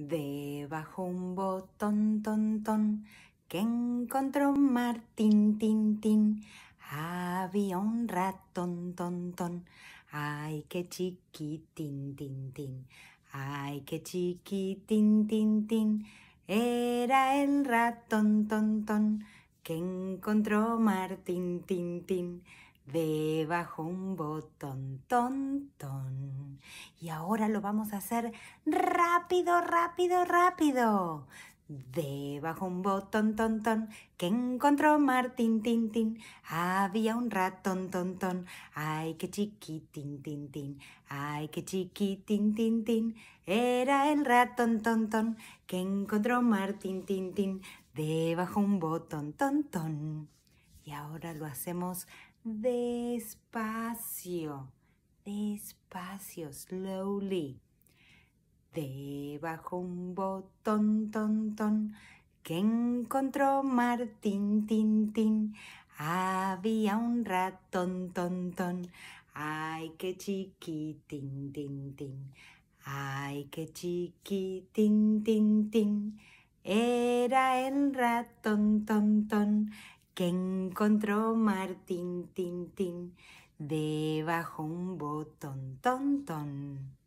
Debajo un botón, ton, ton, que encontró Martín, tin, tin. Había un ratón, ton, ton. Ay, qué chiquitín, tin, tin. Ay, qué chiquitín, tin, Era el ratón, ton, ton, que encontró Martín, tin, tin debajo un botón, ton, Y ahora lo vamos a hacer rápido, rápido, rápido. Debajo un botón, ton, ton, que encontró Martín, tin, tin. Había un ratón, ton, ton. Ay, qué chiquitín, tin, Ay, qué chiquitín, tin, Era el ratón, ton, ton, que encontró Martín, tin, tin. Debajo un botón, ton, y ahora lo hacemos despacio, despacio, slowly. Debajo un botón, ton, ton, que encontró Martín, tin, tin. Había un ratón, ton, ton. Ay, qué chiquitín, tin, tin. Ay, qué chiquitín, tin, tin. Era el ratón, ton, ton que encontró Martín, tin, tin, debajo un botón, ton, ton.